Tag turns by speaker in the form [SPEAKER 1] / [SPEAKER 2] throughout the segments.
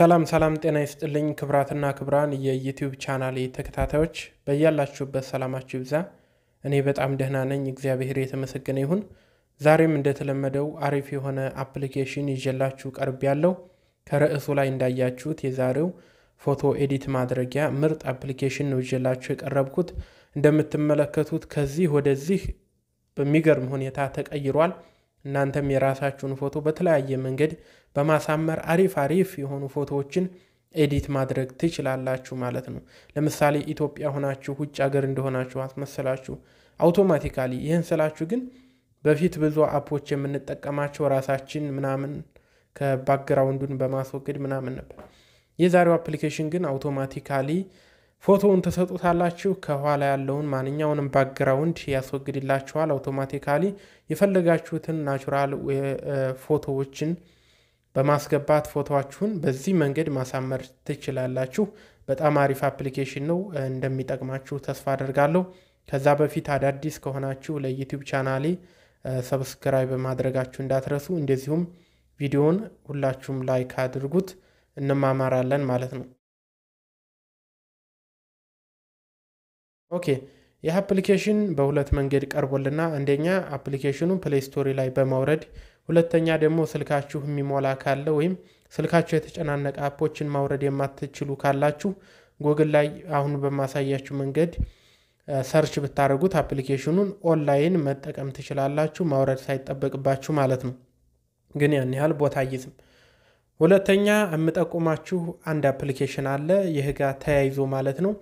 [SPEAKER 1] ሰላም ሰላም፣ ጤና ይስጥልኝ ክብራትና ክብራን የዩቲዩብ ቻናል ተከታታዮች በያላችሁበት ሰላማችሁ ይብዛ። እኔ በጣም ደህና ነኝ፣ እግዚአብሔር የተመሰገነ ይሁን። ዛሬም እንደተለመደው አሪፍ የሆነ አፕሊኬሽን ይዤላችሁ ቀርብ ያለው ከርዕሱ ላይ እንዳያችሁት የዛሬው ፎቶ ኤዲት ማድረጊያ ምርጥ አፕሊኬሽን ነው ይዤላችሁ የቀረብኩት። እንደምትመለከቱት ከዚህ ወደዚህ በሚገርም ሁኔታ ተቀይሯል። እናንተም የራሳችሁን ፎቶ በተለያየ መንገድ በማሳመር አሪፍ አሪፍ የሆኑ ፎቶዎችን ኤዲት ማድረግ ትችላላችሁ ማለት ነው። ለምሳሌ ኢትዮጵያ ሆናችሁ ውጭ ሀገር እንደሆናችሁ አስመሰላችሁ አውቶማቲካሊ። ይህን ስላችሁ ግን በፊት ብዙ አፖች የምንጠቀማቸው ራሳችን ምናምን ከባክግራውንዱን በማስወገድ ምናምን ነበር። የዛሬው አፕሊኬሽን ግን አውቶማቲካሊ ፎቶውን ተሰጡታላችሁ። ከኋላ ያለውን ማንኛውንም ባክግራውንድ ያስወግድላችኋል አውቶማቲካሊ። የፈለጋችሁትን ናቹራል ፎቶዎችን በማስገባት ፎቶዋችሁን በዚህ መንገድ ማሳመር ትችላላችሁ። በጣም አሪፍ አፕሊኬሽን ነው። እንደሚጠቅማችሁ ተስፋ አደርጋለሁ። ከዛ በፊት አዳዲስ ከሆናችሁ ለዩቲዩብ ቻናሌ ሰብስክራይብ ማድረጋችሁ እንዳትረሱ። እንደዚሁም ቪዲዮውን ሁላችሁም ላይክ አድርጉት። እንማማራለን ማለት ነው። ኦኬ ይህ አፕሊኬሽን በሁለት መንገድ ቀርቦልና አንደኛ አፕሊኬሽኑ ፕሌይ ስቶሪ ላይ በማውረድ ሁለተኛ ደግሞ ስልካችሁ የሚሞላ ካለ ወይም ስልካችሁ የተጨናነቀ አፖችን ማውረድ የማትችሉ ካላችሁ ጎግል ላይ አሁን በማሳያችሁ መንገድ ሰርች ብታደርጉት አፕሊኬሽኑን ኦንላይን መጠቀም ትችላላችሁ፣ ማውረድ ሳይጠበቅባችሁ ማለት ነው። ግን ያን ያህል ቦታ አይዝም። ሁለተኛ የምጠቁማችሁ አንድ አፕሊኬሽን አለ፣ ይህ ጋር ተያይዞ ማለት ነው።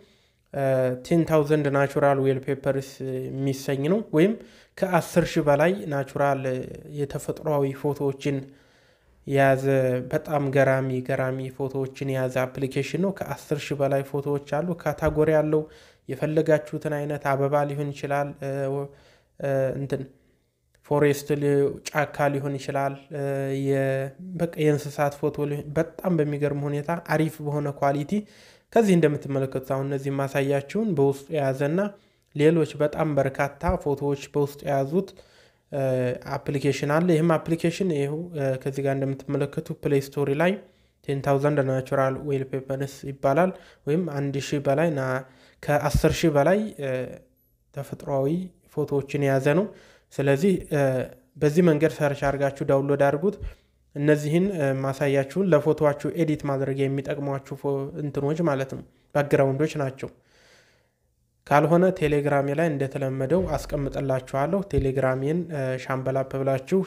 [SPEAKER 1] ቴን ታውዘንድ ናቹራል ዌል ፔፐርስ የሚሰኝ ነው። ወይም ከአስር ሺህ በላይ ናቹራል የተፈጥሯዊ ፎቶዎችን የያዘ በጣም ገራሚ ገራሚ ፎቶዎችን የያዘ አፕሊኬሽን ነው። ከአስር ሺህ በላይ ፎቶዎች አሉ። ካታጎሪ ያለው የፈለጋችሁትን አይነት አበባ ሊሆን ይችላል፣ እንትን ፎሬስት ጫካ ሊሆን ይችላል፣ በቃ የእንስሳት ፎቶ በጣም በሚገርም ሁኔታ አሪፍ በሆነ ኳሊቲ ከዚህ እንደምትመለከቱት አሁን እነዚህ ማሳያችሁን በውስጡ የያዘና ሌሎች በጣም በርካታ ፎቶዎች በውስጡ የያዙት አፕሊኬሽን አለ። ይህም አፕሊኬሽን ይኸው ከዚህ ጋር እንደምትመለከቱ ፕሌይ ስቶሪ ላይ ቴን ታውዘንድ ናቹራል ዌል ፔፐርስ ይባላል። ወይም አንድ ሺህ በላይ ከአስር ሺህ በላይ ተፈጥሯዊ ፎቶዎችን የያዘ ነው። ስለዚህ በዚህ መንገድ ሰርች አድርጋችሁ ዳውንሎድ አድርጉት። እነዚህን ማሳያችሁን ለፎቶችሁ ኤዲት ማድረግ የሚጠቅሟችሁ እንትኖች ማለት ነው ባክግራውንዶች ናቸው። ካልሆነ ቴሌግራሜ ላይ እንደተለመደው አስቀምጥላችኋለሁ። ቴሌግራሜን ሻምበል አፕ ብላችሁ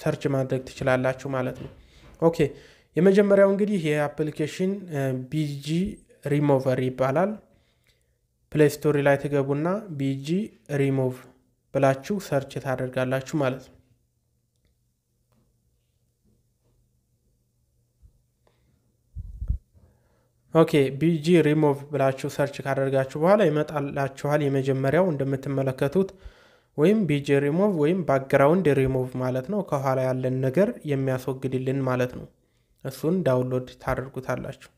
[SPEAKER 1] ሰርች ማድረግ ትችላላችሁ ማለት ነው። ኦኬ የመጀመሪያው እንግዲህ የአፕሊኬሽን ቢጂ ሪሞቨር ይባላል። ፕሌይ ስቶሪ ላይ ትገቡና ቢጂ ሪሞቭ ብላችሁ ሰርች ታደርጋላችሁ ማለት ነው። ኦኬ ቢጂ ሪሞቭ ብላችሁ ሰርች ካደርጋችሁ በኋላ ይመጣላችኋል። የመጀመሪያው እንደምትመለከቱት ወይም ቢጂ ሪሞቭ ወይም ባክግራውንድ ሪሞቭ ማለት ነው። ከኋላ ያለን ነገር የሚያስወግድልን ማለት ነው። እሱን ዳውንሎድ ታደርጉታላችሁ።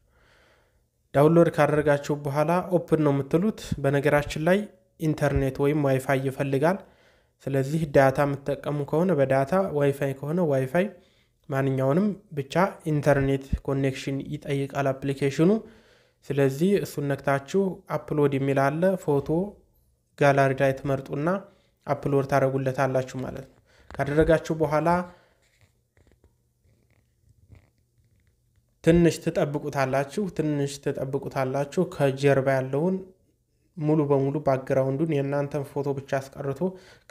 [SPEAKER 1] ዳውንሎድ ካደረጋችሁ በኋላ ኦፕን ነው የምትሉት። በነገራችን ላይ ኢንተርኔት ወይም ዋይፋይ ይፈልጋል። ስለዚህ ዳታ የምትጠቀሙ ከሆነ በዳታ ዋይፋይ ከሆነ ዋይፋይ ማንኛውንም ብቻ ኢንተርኔት ኮኔክሽን ይጠይቃል አፕሊኬሽኑ። ስለዚህ እሱን ነክታችሁ አፕሎድ የሚል አለ። ፎቶ ጋላሪ ላይ ትመርጡና አፕሎድ ታደረጉለታላችሁ ማለት ነው። ካደረጋችሁ በኋላ ትንሽ ትጠብቁታላችሁ። ትንሽ ትጠብቁታላችሁ። ከጀርባ ያለውን ሙሉ በሙሉ ባክግራውንዱን የእናንተን ፎቶ ብቻ አስቀርቶ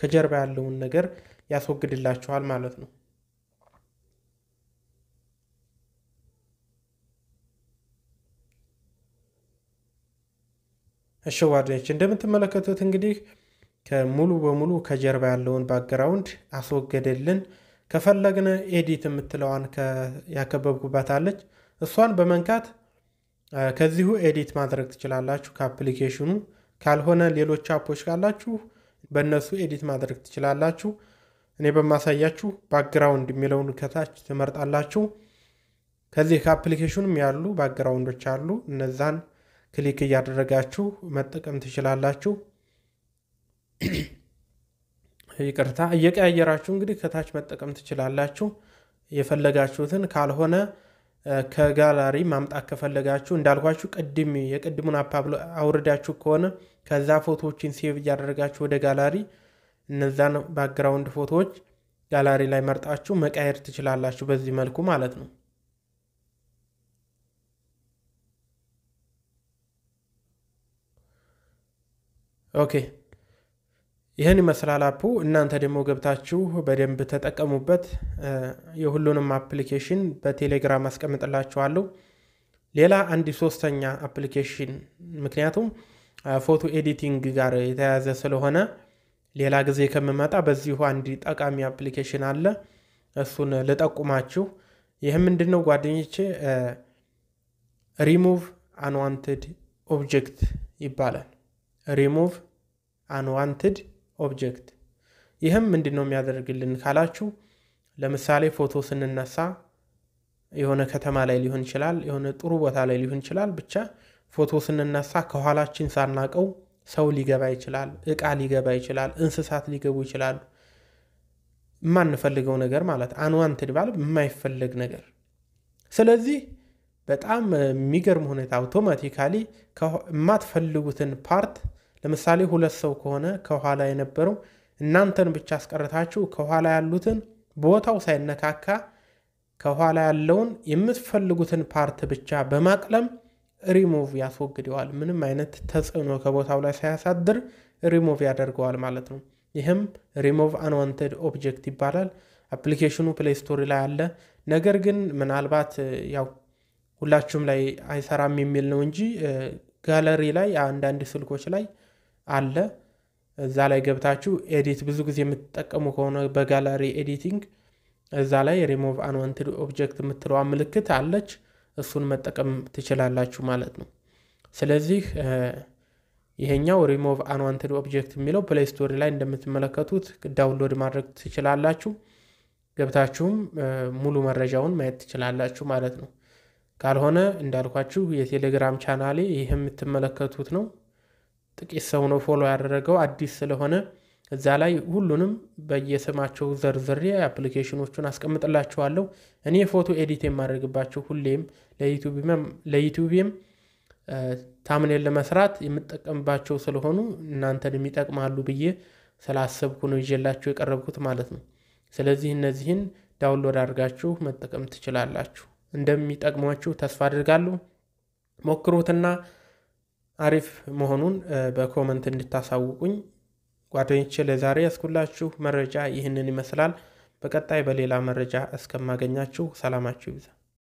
[SPEAKER 1] ከጀርባ ያለውን ነገር ያስወግድላችኋል ማለት ነው። እሽዋድ እንደምትመለከቱት እንግዲህ ከሙሉ በሙሉ ከጀርባ ያለውን ባክግራውንድ አስወገደልን። ከፈለግነ ኤዲት የምትለዋን አለች። እሷን በመንካት ከዚሁ ኤዲት ማድረግ ትችላላችሁ ከአፕሊኬሽኑ። ካልሆነ ሌሎች አፖች ካላችሁ በእነሱ ኤዲት ማድረግ ትችላላችሁ። እኔ በማሳያችሁ ባክግራውንድ የሚለውን ከታች ትመርጣላችሁ። ከዚህ ከአፕሊኬሽኑም ያሉ ባክግራውንዶች አሉ እነዛን ክሊክ እያደረጋችሁ መጠቀም ትችላላችሁ። ይቅርታ እየቀያየራችሁ እንግዲህ ከታች መጠቀም ትችላላችሁ የፈለጋችሁትን። ካልሆነ ከጋላሪ ማምጣት ከፈለጋችሁ እንዳልኳችሁ ቅድም የቅድሙን አፕ አውርዳችሁ ከሆነ ከዛ ፎቶዎችን ሴቭ እያደረጋችሁ ወደ ጋላሪ እነዛን ባክግራውንድ ፎቶዎች ጋላሪ ላይ መርጣችሁ መቃየር ትችላላችሁ በዚህ መልኩ ማለት ነው። ኦኬ ይህን ይመስላል አፑ። እናንተ ደግሞ ገብታችሁ በደንብ ተጠቀሙበት። የሁሉንም አፕሊኬሽን በቴሌግራም አስቀምጥላችኋለሁ። ሌላ አንድ ሶስተኛ አፕሊኬሽን ምክንያቱም ፎቶ ኤዲቲንግ ጋር የተያያዘ ስለሆነ ሌላ ጊዜ ከምመጣ በዚሁ አንድ ጠቃሚ አፕሊኬሽን አለ። እሱን ልጠቁማችሁ። ይህም ምንድን ነው ጓደኞቼ? ሪሙቭ አንዋንትድ ኦብጀክት ይባላል። ሪሙቭ አንዋንትድ ኦብጀክት። ይህም ምንድን ነው የሚያደርግልን ካላችሁ ለምሳሌ ፎቶ ስንነሳ የሆነ ከተማ ላይ ሊሆን ይችላል፣ የሆነ ጥሩ ቦታ ላይ ሊሆን ይችላል። ብቻ ፎቶ ስንነሳ ከኋላችን ሳናቀው ሰው ሊገባ ይችላል፣ እቃ ሊገባ ይችላል፣ እንስሳት ሊገቡ ይችላሉ። የማንፈልገው ነገር ማለት አንዋንትድ ባለ የማይፈለግ ነገር ስለዚህ በጣም የሚገርም ሁኔታ አውቶማቲካሊ የማትፈልጉትን ፓርት ለምሳሌ ሁለት ሰው ከሆነ ከኋላ የነበረው እናንተን ብቻ አስቀርታችሁ ከኋላ ያሉትን ቦታው ሳይነካካ ከኋላ ያለውን የምትፈልጉትን ፓርት ብቻ በማቅለም ሪሞቭ ያስወግደዋል። ምንም አይነት ተጽዕኖ ከቦታው ላይ ሳያሳድር ሪሞቭ ያደርገዋል ማለት ነው። ይህም ሪሞቭ አንዋንትድ ኦብጀክት ይባላል። አፕሊኬሽኑ ፕሌይ ስቶሪ ላይ አለ። ነገር ግን ምናልባት ያው ሁላችሁም ላይ አይሰራም የሚል ነው እንጂ ጋለሪ ላይ አንዳንድ ስልኮች ላይ አለ። እዛ ላይ ገብታችሁ ኤዲት ብዙ ጊዜ የምትጠቀሙ ከሆነ በጋለሪ ኤዲቲንግ እዛ ላይ ሪሞቭ አንዋንትድ ኦብጀክት የምትለዋ ምልክት አለች። እሱን መጠቀም ትችላላችሁ ማለት ነው። ስለዚህ ይሄኛው ሪሞቭ አንዋንትድ ኦብጀክት የሚለው ፕሌይ ስቶሪ ላይ እንደምትመለከቱት ዳውንሎድ ማድረግ ትችላላችሁ። ገብታችሁም ሙሉ መረጃውን ማየት ትችላላችሁ ማለት ነው። ካልሆነ እንዳልኳችሁ የቴሌግራም ቻናሌ ይህ የምትመለከቱት ነው። ጥቂት ሰው ነው ፎሎ ያደረገው አዲስ ስለሆነ እዛ ላይ ሁሉንም በየስማቸው ዘርዝሬ አፕሊኬሽኖቹን አስቀምጥላችኋለሁ። እኔ ፎቶ ኤዲት የማደርግባቸው ሁሌም ለዩቱቤም ታምኔል ለመስራት የምጠቀምባቸው ስለሆኑ እናንተን የሚጠቅማሉ ብዬ ስላሰብኩ ነው ይዤላችሁ የቀረብኩት ማለት ነው። ስለዚህ እነዚህን ዳውንሎድ አድርጋችሁ መጠቀም ትችላላችሁ። እንደሚጠቅሟችሁ ተስፋ አድርጋለሁ። ሞክሩትና አሪፍ መሆኑን በኮመንት እንድታሳውቁኝ ጓደኞቼ። ለዛሬ ያስኩላችሁ መረጃ ይህንን ይመስላል። በቀጣይ በሌላ መረጃ እስከማገኛችሁ ሰላማችሁ ይብዛ።